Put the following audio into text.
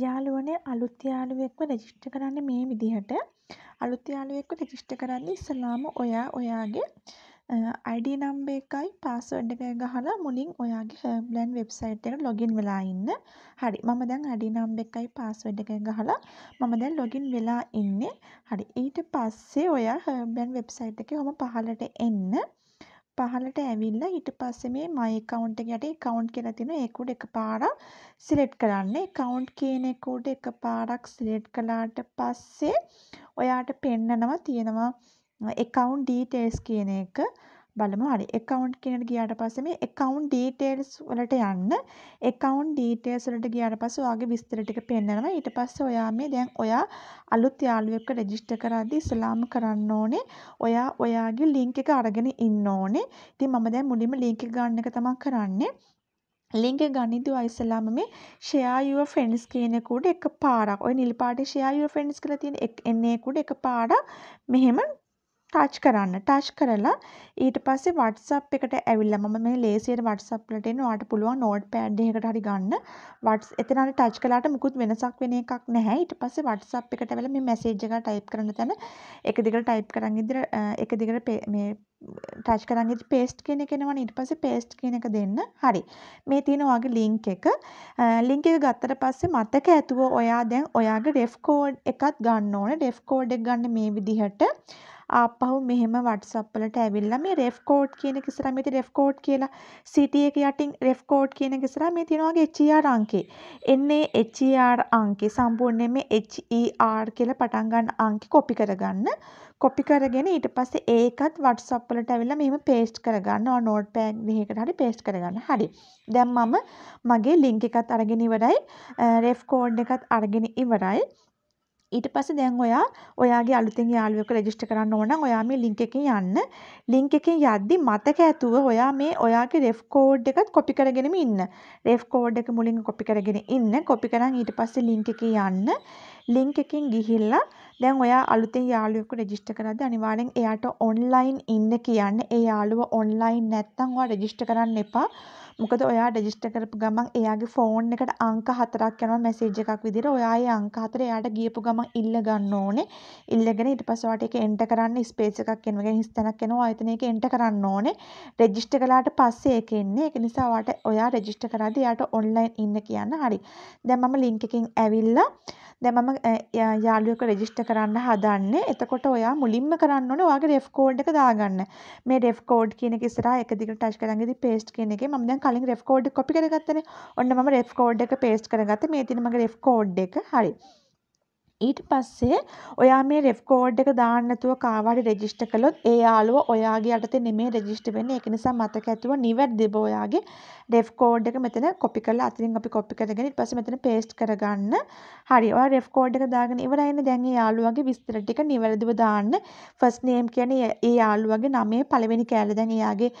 යාළුවනේ අලුත් යාළුවෙක්ව රෙජිස්ටර් කරන්නේ මේ විදිහට. අලුත් යාළුවෙක්ව රෙජිස්ටර් කරන්නේ ඉස්සෙල්ලාම ඔයා ඔයාගේ ID නම්බර් එකයි පාස්වර්ඩ් එකයි ගහලා මුලින් ඔයාගේ හර්බ්ලන් වෙබ්සයිට් එකට ලොගින් වෙලා ඉන්න. හරි. මම දැන් ID නම්බර් එකයි පාස්වර්ඩ් එකයි ගහලා මම දැන් ලොගින් වෙලා ඉන්නේ. හරි. ඊට පස්සේ ඔයා හර්බ්ලන් වෙබ්සයිට් එකේ ඔහොම පහළට එන්න පහලට ඇවිල්ලා ඊට පස්සේ මේ my account එක යටේ account කියලා තියෙනවා ඒක උඩ එකපාරක් select කරන්න. account කියන එක උඩ එකපාරක් select කළාට පස්සේ ඔයාට පෙන්නනවා තියෙනවා account details කියන එක. බලමු හරි account කියනට ගියාට පස්සේ මේ account details වලට යන්න account details වලට ගියාට පස්සේ ඔයාගේ විස්තර ටික පෙන්නනවා ඊට පස්සේ ඔයා මේ දැන් ඔයා අලුත් යාළුවෙක්ව රෙජිස්ටර් කරද්දී ඉස්ලාම් කරන්න ඕනේ ඔයා ඔයාගේ link එක අරගෙන ඉන්න ඕනේ ඉතින් මම දැන් මුලින්ම link එක ගන්න එක තමයි කරන්නේ ලිංග ගනිදු අයිසලාම මේ ෂෙයා යුව ෆ්‍රෙන්ඩ්ස් කියනකුට එක පාරක් ඔය නිල් පාටේ ෂෙයා යුව ෆ්‍රෙන්ඩ්ස් කියලා තියෙන එන්නේ කුඩ එක පාරක් මෙහෙම ටච් කරන්න ටච් කරලා ඊට පස්සේ WhatsApp එකට ඇවිල්ලා මම මේ ලේසියට WhatsApp වලට එන්න ඔයාලට පුළුවන් note pad එකකට හරි ගන්න WhatsApp එතන හරි ටච් කළාට මුකුත් වෙනසක් වෙන එකක් නැහැ ඊට පස්සේ WhatsApp එකට ඇවිල්ලා මේ message එක type කරන තැන එක දිගට type කරන් ඉදිර එක දිගට මේ ටච් කරන්ගේ පේස්ට් කියන කෙනවන ඉට පස පේස්ට් කියන එක දෙන්න හරි මේ තියෙනවාගේ ලිංක් එක ලිංක එක ගත්තට පස්සේ මතක ඇතුව ඔයා දැන් ඔයාගේ ඩෙෆ්කෝඩ් එකත් ගන්න ඕන ඩෙෆ්කෝඩ් එක ගන්න මේ විදිහට ආපහු මෙහෙම WhatsApp වලට ඇවිල්ලා මේ ref code කියන එක ඉස්සරහා මේ තියෙන ref code කියලා city එක යටින් ref code කියන එක ඉස්සරහා මේ තියෙනවා වගේ HER අංකේ. එන්නේ HER අංකේ සම්පූර්ණයෙන් මේ HER කියලා පටන් ගන්න අංකේ කොපි කරගන්න. කොපි කරගෙන ඊට පස්සේ ඒකත් WhatsApp වලට ඇවිල්ලා මෙහෙම paste කරගන්න. ඔය notepad මෙහෙකට හරි paste කරගන්න. හරි. දැන් මම මගේ link එකත් අරගෙන ඉවරයි. ref code එකත් අරගෙන ඉවරයි. ඊට පස්සේ දැන් ඔයා ඔයාගේ අලුතෙන් යාළුවෙක් රෙජිස්ටර් කරන්න ඕන නම් ඔයා මේ ලින්ක් එකකින් යන්න. ලින්ක් එකෙන් යද්දි මතක ඇතුව ඔයා මේ ඔයාගේ රෙෆ් කෝඩ් එකත් කොපි කරගෙනම ඉන්න. රෙෆ් කෝඩ් එක මුලින් කොපි කරගෙන ඉන්න. කොපි කරන් ඊට පස්සේ ලින්ක් එකේ යන්න. ලින්ක් එකකින් ගිහිල්ලා දැන් ඔයා අලුතෙන් යාළුවෙකු රෙජිස්ටර් කරද්දී අනිවාර්යෙන් එයාට ඔන්ලයින් ඉන්න කියන්න. ඒ යාළුවා ඔන්ලයින් නැත්තම් ඔයා රෙජිස්ටර් කරන්න එපා. මොකද ඔයා රෙජිස්ටර් කරපු ගමන් එයාගේ ෆෝන් එකට අංක හතරක් යනවා මැසේජ් එකක් විදිහට. ඔයා ඒ අංක හතර එයාට ගියපු ගමන් ඉල්ල ගන්න ඕනේ. ඉල්ලගෙන ඊට පස්සේ ඔයාට ඒක එන්ටර් කරන්න ස්පේස් එකක් එනවා. කියන්නේ හිස්තැනක් එනවා. ආයතන එක එන්ටර් කරන්න ඕනේ. රෙජිස්ටර් කළාට පස්සේ ඒක එන්නේ. ඒක නිසා ඔයාට ඔයා රෙජිස්ටර් කරද්දී එයාට ඔන්ලයින් ඉන්න කියන්න. හරි. දැන් මම ලින්ක් එකෙන් ඇවිල්ලා දැන් මම යාළුවෙක්ව රෙජිස්ටර් කරන්න හදන්නේ. එතකොට ඔයා මුලින්ම කරන්න ඕනේ ඔයාගේ ref code එක දාගන්න. මේ ref code කියන එක ඉස්සරහා එක දිගට touch කරන් ඉඳි paste කියන එකේ මම දැන් කලින් ref code එක copy කරගත්තනේ. ඔන්න මම ref code එක paste කරගත්තා. මේ තියෙන මගේ ref code එක. හරි. ඊට පස්සේ ඔයා මේ රෙෆ් කෝඩ් එක දාන්න නැතුව කාවාට රෙජිස්ටර් කළොත් ඒ යාළුවා ඔයාගේ යටතේ නෙමෙයි රෙජිස්ටර් වෙන්නේ. ඒක නිසා මතක ඇතුව නිවැරදිව ඔයාගේ රෙෆ් කෝඩ් එක මෙතන කොපි කරලා අතනින් අපි කොපි කරගෙන ඊට පස්සේ මෙතන පේස්ට් කරගන්න. හරි. ඔයා රෙෆ් කෝඩ් එක දාගෙන ඉවරයිනේ දැන් ඒ යාළුවාගේ විස්තර ටික නිවැරදිව දාන්න. ෆස්ට් නේම් කියන්නේ ඒ යාළුවාගේ නමේ පළවෙනි කෑල්ල. දැන් එයාගේ